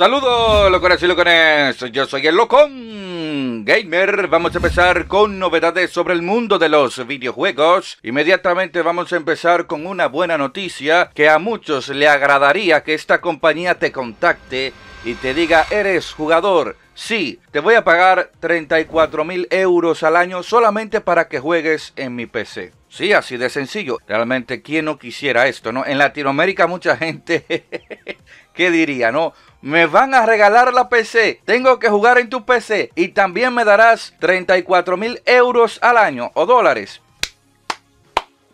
Saludos, locones y locones. Yo soy el Locón Gamer. Vamos a empezar con novedades sobre el mundo de los videojuegos. Inmediatamente vamos a empezar con una buena noticia que a muchos le agradaría que esta compañía te contacte y te diga eres jugador. Sí, te voy a pagar 34 mil euros al año solamente para que juegues en mi PC. Sí, así de sencillo. Realmente, ¿quién no quisiera esto? No? En Latinoamérica mucha gente, ¿qué diría? No, me van a regalar la PC, tengo que jugar en tu PC y también me darás 34 mil euros al año o dólares.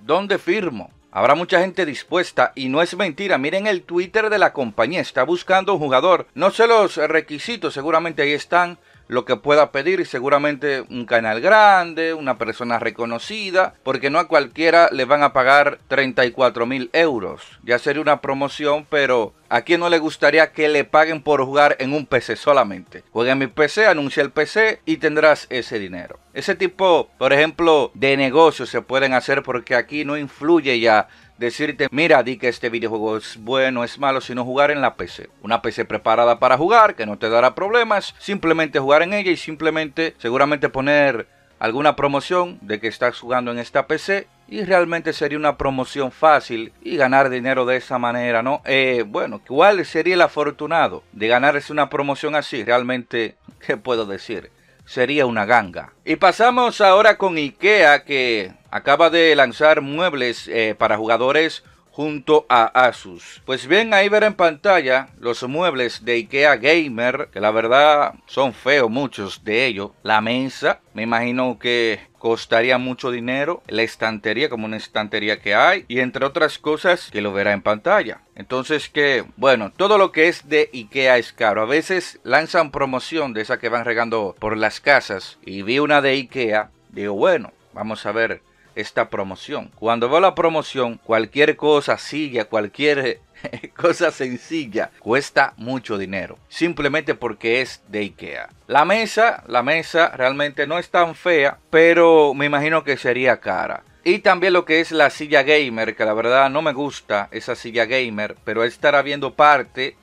¿Dónde firmo? Habrá mucha gente dispuesta y no es mentira. Miren el Twitter de la compañía, está buscando un jugador. No sé los requisitos, seguramente ahí están lo que pueda pedir y seguramente un canal grande, una persona reconocida, porque no a cualquiera le van a pagar 34 mil euros. Ya sería una promoción, pero ¿a quien no le gustaría que le paguen por jugar en un PC solamente? Juega en mi PC, anuncia el PC y tendrás ese dinero. Ese tipo, por ejemplo, de negocios se pueden hacer porque aquí no influye ya decirte, mira, di que este videojuego es bueno, es malo, sino jugar en la PC. Una PC preparada para jugar, que no te dará problemas, simplemente jugar en ella y simplemente, seguramente poner alguna promoción de que estás jugando en esta PC y realmente sería una promoción fácil y ganar dinero de esa manera, ¿no? Eh, bueno, ¿cuál sería el afortunado de ganarse una promoción así? Realmente, ¿qué puedo decir? sería una ganga. Y pasamos ahora con IKEA que acaba de lanzar muebles eh, para jugadores junto a Asus. Pues bien, ahí ver en pantalla los muebles de IKEA Gamer, que la verdad son feos muchos de ellos. La mesa, me imagino que costaría mucho dinero, la estantería como una estantería que hay y entre otras cosas que lo verá en pantalla. Entonces que, bueno, todo lo que es de Ikea es caro. A veces lanzan promoción de esa que van regando por las casas y vi una de Ikea, digo, bueno, vamos a ver esta promoción. Cuando veo la promoción, cualquier cosa, silla, cualquier cosa sencilla, cuesta mucho dinero, simplemente porque es de IKEA. La mesa, la mesa realmente no es tan fea, pero me imagino que sería cara. Y también lo que es la silla gamer, que la verdad no me gusta esa silla gamer, pero estará viendo parte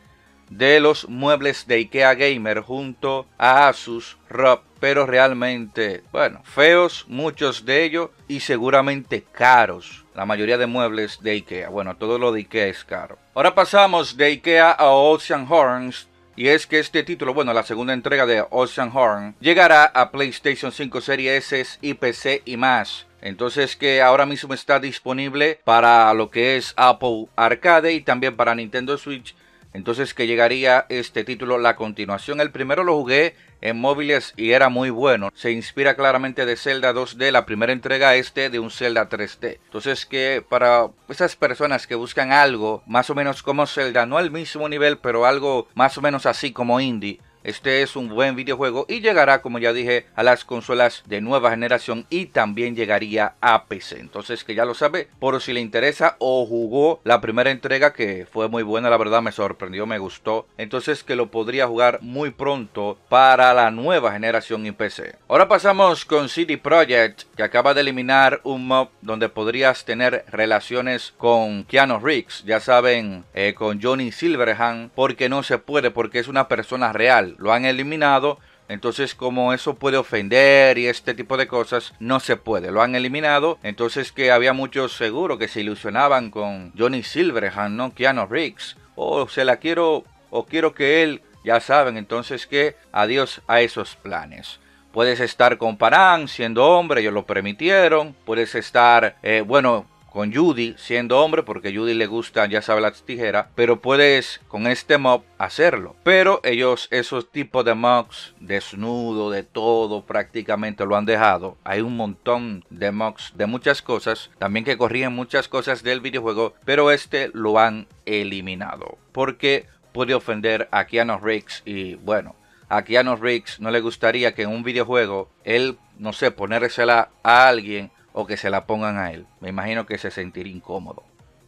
de los muebles de IKEA Gamer junto a Asus RUB pero realmente, bueno, feos muchos de ellos y seguramente caros. La mayoría de muebles de IKEA, bueno, todo lo de IKEA es caro. Ahora pasamos de IKEA a Ocean Horns, y es que este título, bueno, la segunda entrega de Ocean Horn, llegará a PlayStation 5 Series S y PC y más. Entonces que ahora mismo está disponible para lo que es Apple Arcade y también para Nintendo Switch entonces que llegaría este título la continuación. El primero lo jugué en móviles y era muy bueno. Se inspira claramente de Zelda 2D, la primera entrega este de un Zelda 3D. Entonces que para esas personas que buscan algo más o menos como Zelda, no al mismo nivel, pero algo más o menos así como indie, este es un buen videojuego y llegará, como ya dije, a las consolas de nueva generación y también llegaría a PC. Entonces que ya lo sabe, por si le interesa o jugó la primera entrega que fue muy buena, la verdad me sorprendió, me gustó. Entonces que lo podría jugar muy pronto para la nueva generación y PC. Ahora pasamos con City Project que acaba de eliminar un mob donde podrías tener relaciones con Keanu Reeves, ya saben, eh, con Johnny Silverhand, porque no se puede, porque es una persona real lo han eliminado. Entonces, como eso puede ofender y este tipo de cosas, no se puede. Lo han eliminado. Entonces, que había muchos seguro que se ilusionaban con Johnny Silverhand, ¿no? Keanu Riggs. O oh, se la quiero, o quiero que él, ya saben. Entonces, que adiós a esos planes. Puedes estar con Parán siendo hombre, ellos lo permitieron. Puedes estar, eh, bueno, con Judy siendo hombre, porque a Judy le gusta, ya sabe, las tijeras, pero puedes con este mob hacerlo. Pero ellos, esos tipos de mobs, desnudo, de todo, prácticamente lo han dejado. Hay un montón de mobs de muchas cosas, también que corrían muchas cosas del videojuego, pero este lo han eliminado, porque puede ofender a Keanu Riggs... y bueno, a Keanu Riggs... no le gustaría que en un videojuego él, no sé, ponérsela a alguien o que se la pongan a él. Me imagino que se sentirá incómodo.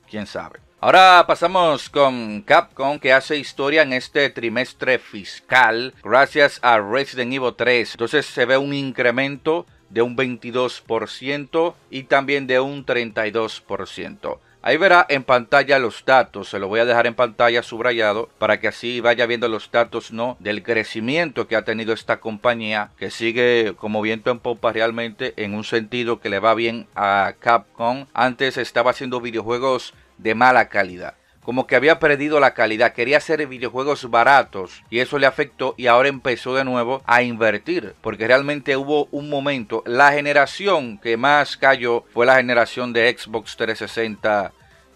Quién sabe. Ahora pasamos con Capcom que hace historia en este trimestre fiscal gracias a Resident Evil 3. Entonces se ve un incremento de un 22% y también de un 32%. Ahí verá en pantalla los datos, se lo voy a dejar en pantalla subrayado para que así vaya viendo los datos no del crecimiento que ha tenido esta compañía que sigue como viento en popa realmente en un sentido que le va bien a Capcom. Antes estaba haciendo videojuegos de mala calidad como que había perdido la calidad, quería hacer videojuegos baratos y eso le afectó y ahora empezó de nuevo a invertir, porque realmente hubo un momento, la generación que más cayó fue la generación de Xbox 360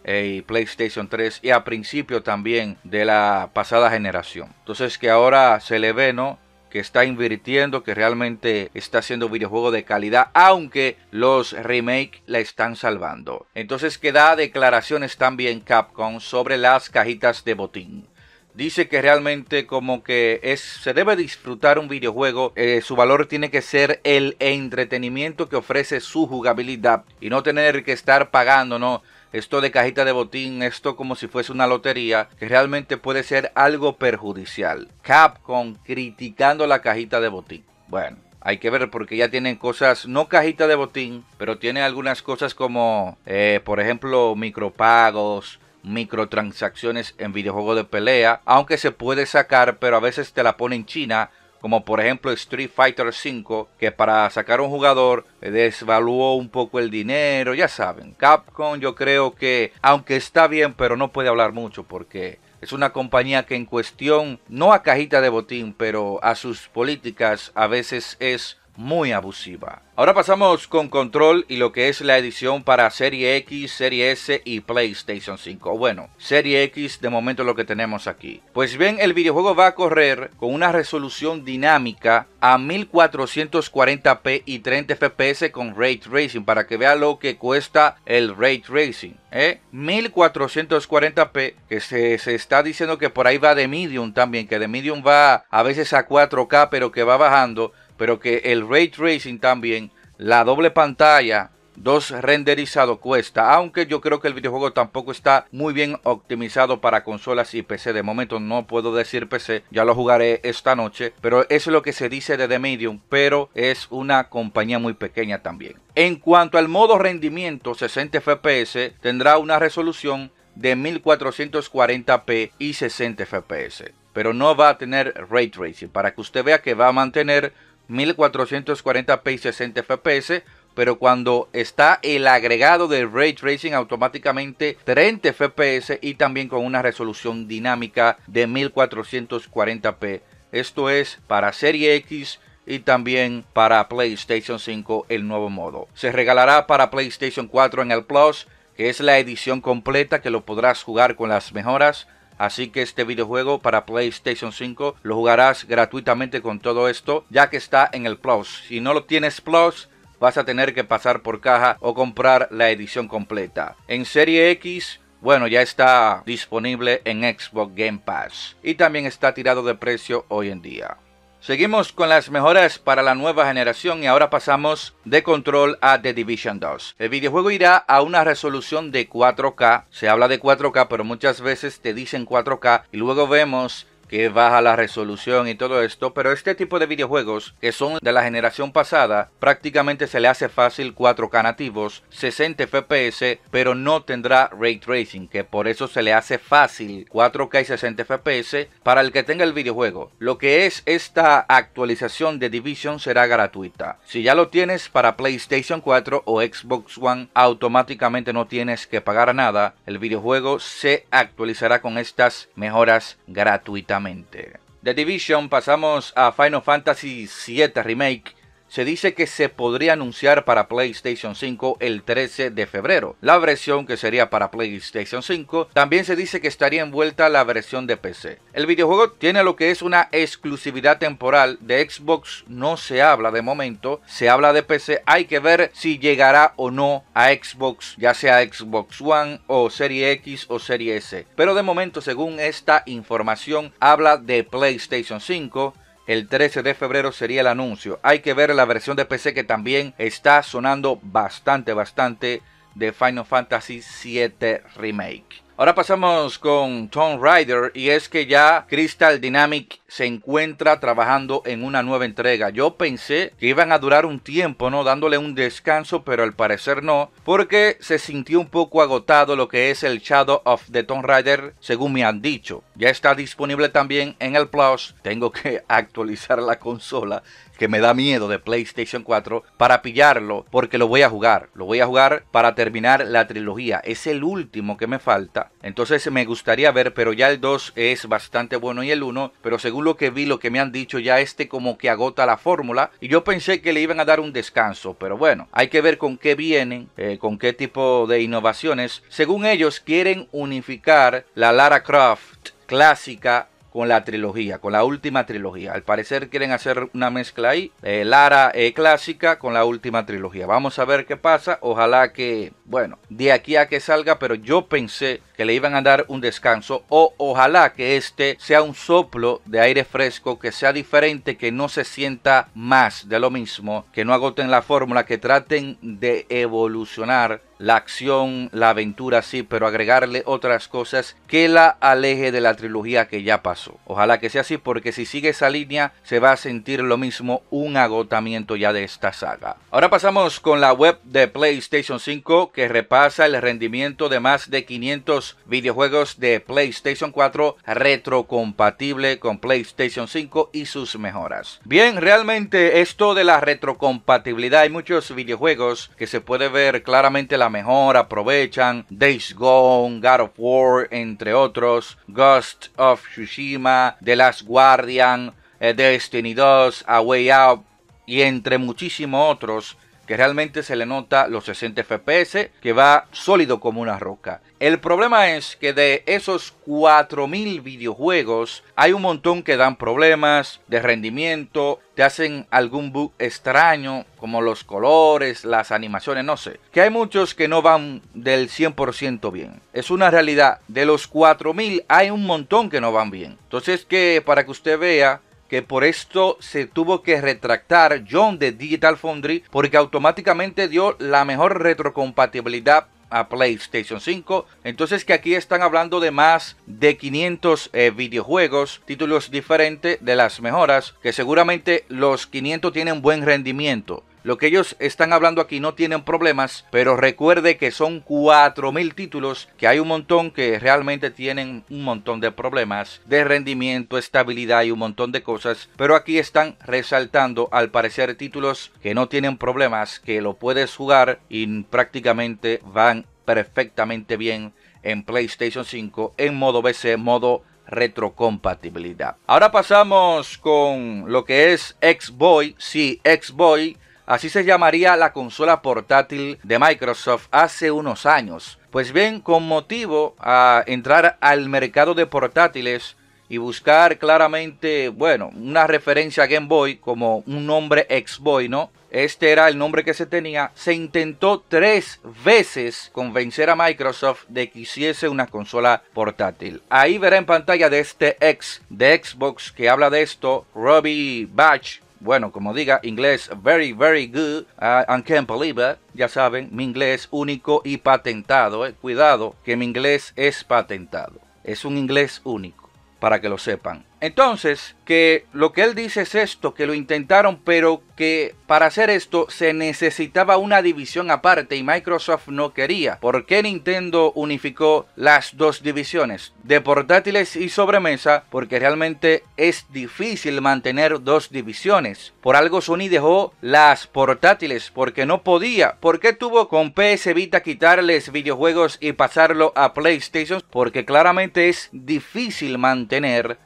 eh, y PlayStation 3 y a principio también de la pasada generación. Entonces que ahora se le ve, ¿no? que está invirtiendo, que realmente está haciendo videojuegos de calidad, aunque los remake la están salvando. Entonces queda da declaraciones también Capcom sobre las cajitas de botín. Dice que realmente como que es, se debe disfrutar un videojuego, eh, su valor tiene que ser el entretenimiento que ofrece su jugabilidad y no tener que estar pagando, ¿no? esto de cajita de botín, esto como si fuese una lotería, que realmente puede ser algo perjudicial. Capcom criticando la cajita de botín. Bueno, hay que ver porque ya tienen cosas, no cajita de botín, pero tienen algunas cosas como, eh, por ejemplo, micropagos, microtransacciones en videojuegos de pelea, aunque se puede sacar, pero a veces te la pone en China como por ejemplo Street Fighter V, que para sacar un jugador eh, desvaluó un poco el dinero, ya saben. Capcom yo creo que, aunque está bien, pero no puede hablar mucho porque es una compañía que en cuestión, no a cajita de botín, pero a sus políticas a veces es muy abusiva. Ahora pasamos con control y lo que es la edición para Serie X, Serie S y PlayStation 5. Bueno, Serie X de momento lo que tenemos aquí. Pues bien, el videojuego va a correr con una resolución dinámica a 1440p y 30 fps con ray tracing para que vea lo que cuesta el ray tracing. ¿eh? 1440p que se, se está diciendo que por ahí va de medium también, que de medium va a veces a 4K pero que va bajando pero que el ray tracing también, la doble pantalla, dos renderizado cuesta, aunque yo creo que el videojuego tampoco está muy bien optimizado para consolas y PC. De momento no puedo decir PC, ya lo jugaré esta noche, pero eso es lo que se dice de The Medium, pero es una compañía muy pequeña también. En cuanto al modo rendimiento, 60 FPS tendrá una resolución de 1440p y 60 FPS, pero no va a tener ray tracing para que usted vea que va a mantener 1440p y 60 fps, pero cuando está el agregado de Ray Tracing automáticamente 30 fps y también con una resolución dinámica de 1440p. Esto es para Serie X y también para PlayStation 5 el nuevo modo. Se regalará para PlayStation 4 en el Plus, que es la edición completa que lo podrás jugar con las mejoras Así que este videojuego para PlayStation 5 lo jugarás gratuitamente con todo esto, ya que está en el Plus. Si no lo tienes Plus, vas a tener que pasar por caja o comprar la edición completa. En Serie X, bueno, ya está disponible en Xbox Game Pass y también está tirado de precio hoy en día. Seguimos con las mejoras para la nueva generación y ahora pasamos de Control a The Division 2. El videojuego irá a una resolución de 4K. Se habla de 4K, pero muchas veces te dicen 4K y luego vemos que baja la resolución y todo esto, pero este tipo de videojuegos que son de la generación pasada, prácticamente se le hace fácil 4K nativos, 60 FPS, pero no tendrá ray tracing, que por eso se le hace fácil 4K y 60 FPS para el que tenga el videojuego. Lo que es esta actualización de Division será gratuita. Si ya lo tienes para PlayStation 4 o Xbox One, automáticamente no tienes que pagar nada. El videojuego se actualizará con estas mejoras gratuitas The De Division pasamos a Final Fantasy VII Remake, se dice que se podría anunciar para PlayStation 5 el 13 de febrero. La versión que sería para PlayStation 5 también se dice que estaría envuelta la versión de PC. El videojuego tiene lo que es una exclusividad temporal de Xbox, no se habla de momento, se habla de PC, hay que ver si llegará o no a Xbox, ya sea Xbox One o Serie X o Serie S. Pero de momento, según esta información, habla de PlayStation 5 el 13 de febrero sería el anuncio. Hay que ver la versión de PC que también está sonando bastante, bastante de Final Fantasy VII Remake. Ahora pasamos con Tom Ryder y es que ya Crystal Dynamic se encuentra trabajando en una nueva entrega. Yo pensé que iban a durar un tiempo, ¿no? Dándole un descanso, pero al parecer no, porque se sintió un poco agotado lo que es el Shadow of the Tomb Raider, según me han dicho. Ya está disponible también en el Plus. Tengo que actualizar la consola que me da miedo de PlayStation 4 para pillarlo porque lo voy a jugar. Lo voy a jugar para terminar la trilogía. Es el último que me falta. Entonces me gustaría ver, pero ya el 2 es bastante bueno y el 1. Pero según lo que vi, lo que me han dicho, ya este como que agota la fórmula. Y yo pensé que le iban a dar un descanso. Pero bueno, hay que ver con qué vienen, eh, con qué tipo de innovaciones. Según ellos, quieren unificar la Lara Croft clásica con la trilogía, con la última trilogía. Al parecer quieren hacer una mezcla ahí, eh, Lara eh, clásica con la última trilogía. Vamos a ver qué pasa, ojalá que, bueno, de aquí a que salga, pero yo pensé que le iban a dar un descanso o ojalá que este sea un soplo de aire fresco que sea diferente, que no se sienta más de lo mismo, que no agoten la fórmula, que traten de evolucionar la acción, la aventura, sí, pero agregarle otras cosas que la aleje de la trilogía que ya pasó. Ojalá que sea así, porque si sigue esa línea, se va a sentir lo mismo, un agotamiento ya de esta saga. Ahora pasamos con la web de PlayStation 5 que repasa el rendimiento de más de 500 videojuegos de PlayStation 4 retrocompatible con PlayStation 5 y sus mejoras. Bien, realmente esto de la retrocompatibilidad, hay muchos videojuegos que se puede ver claramente la mejor aprovechan Days Gone, God of War, entre otros, Ghost of Tsushima, The Last Guardian, eh, Destiny 2, A Way Out y entre muchísimos otros que realmente se le nota los 60 FPS, que va sólido como una roca. El problema es que de esos 4.000 videojuegos hay un montón que dan problemas de rendimiento, te hacen algún bug extraño, como los colores, las animaciones, no sé. Que hay muchos que no van del 100% bien. Es una realidad. De los 4.000 hay un montón que no van bien. Entonces que para que usted vea que por esto se tuvo que retractar John de Digital Foundry porque automáticamente dio la mejor retrocompatibilidad a PlayStation 5. Entonces que aquí están hablando de más de 500 eh, videojuegos, títulos diferentes de las mejoras, que seguramente los 500 tienen buen rendimiento. Lo que ellos están hablando aquí no tienen problemas, pero recuerde que son 4.000 títulos, que hay un montón que realmente tienen un montón de problemas de rendimiento, estabilidad y un montón de cosas. Pero aquí están resaltando al parecer títulos que no tienen problemas, que lo puedes jugar y prácticamente van perfectamente bien en PlayStation 5 en modo BC, modo retrocompatibilidad. Ahora pasamos con lo que es xbox Sí, Xboy Así se llamaría la consola portátil de Microsoft hace unos años. Pues bien, con motivo a entrar al mercado de portátiles y buscar claramente, bueno, una referencia a Game Boy como un nombre Xboy, ¿no? Este era el nombre que se tenía. Se intentó tres veces convencer a Microsoft de que hiciese una consola portátil. Ahí verá en pantalla de este ex de Xbox que habla de esto, Robbie Batch, bueno, como diga, inglés very, very good. I, ah, can't believe it. Ya saben, mi inglés único y patentado. Eh. Cuidado, que mi inglés es patentado. Es un inglés único, para que lo sepan. Entonces, que lo que él dice es esto, que lo intentaron, pero que para hacer esto se necesitaba una división aparte y Microsoft no quería. ¿Por qué Nintendo unificó las dos divisiones? De portátiles y sobremesa, porque realmente es difícil mantener dos divisiones. Por algo Sony dejó las portátiles, porque no podía. ¿Por qué tuvo con PS Vita quitarles videojuegos y pasarlo a PlayStation? Porque claramente es difícil mantener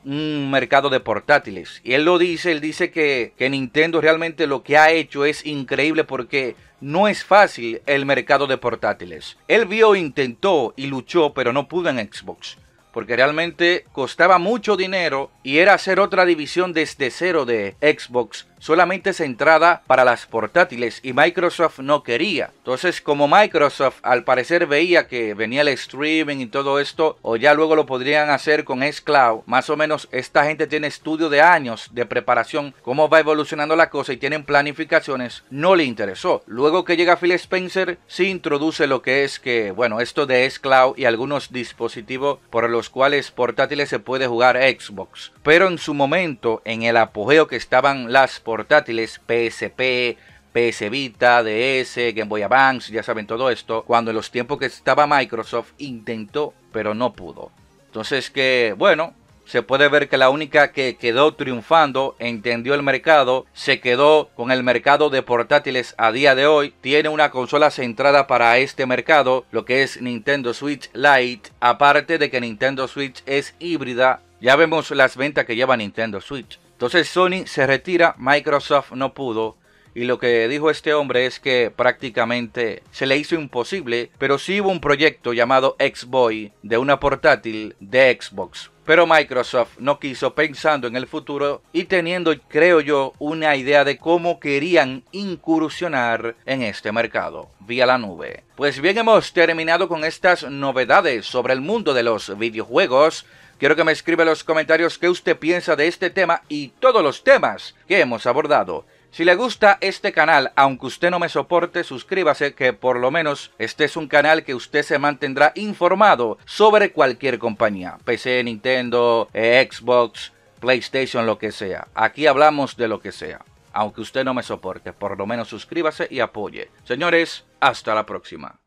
mercado de portátiles. Y él lo dice, él dice que, que Nintendo realmente lo que ha hecho es increíble porque no es fácil el mercado de portátiles. Él vio, intentó y luchó, pero no pudo en Xbox porque realmente costaba mucho dinero y era hacer otra división desde cero de Xbox solamente centrada para las portátiles y Microsoft no quería. Entonces como Microsoft al parecer veía que venía el streaming y todo esto o ya luego lo podrían hacer con xCloud, más o menos esta gente tiene estudio de años de preparación, cómo va evolucionando la cosa y tienen planificaciones, no le interesó. Luego que llega Phil Spencer, se introduce lo que es que, bueno, esto de xCloud y algunos dispositivos por los los cuales portátiles se puede jugar Xbox. Pero en su momento, en el apogeo que estaban las portátiles PSP, PS Vita, DS, Game Boy Advance, ya saben todo esto, cuando en los tiempos que estaba Microsoft intentó, pero no pudo. Entonces que, bueno, se puede ver que la única que quedó triunfando, entendió el mercado, se quedó con el mercado de portátiles a día de hoy, tiene una consola centrada para este mercado, lo que es Nintendo Switch Lite, aparte de que Nintendo Switch es híbrida, ya vemos las ventas que lleva Nintendo Switch. Entonces Sony se retira, Microsoft no pudo, y lo que dijo este hombre es que prácticamente se le hizo imposible, pero sí hubo un proyecto llamado X-Boy de una portátil de Xbox. Pero Microsoft no quiso pensando en el futuro y teniendo, creo yo, una idea de cómo querían incursionar en este mercado vía la nube. Pues bien, hemos terminado con estas novedades sobre el mundo de los videojuegos. Quiero que me escriba en los comentarios qué usted piensa de este tema y todos los temas que hemos abordado. Si le gusta este canal, aunque usted no me soporte, suscríbase que por lo menos este es un canal que usted se mantendrá informado sobre cualquier compañía, PC, Nintendo, eh, Xbox, PlayStation, lo que sea. Aquí hablamos de lo que sea. Aunque usted no me soporte, por lo menos suscríbase y apoye. Señores, hasta la próxima.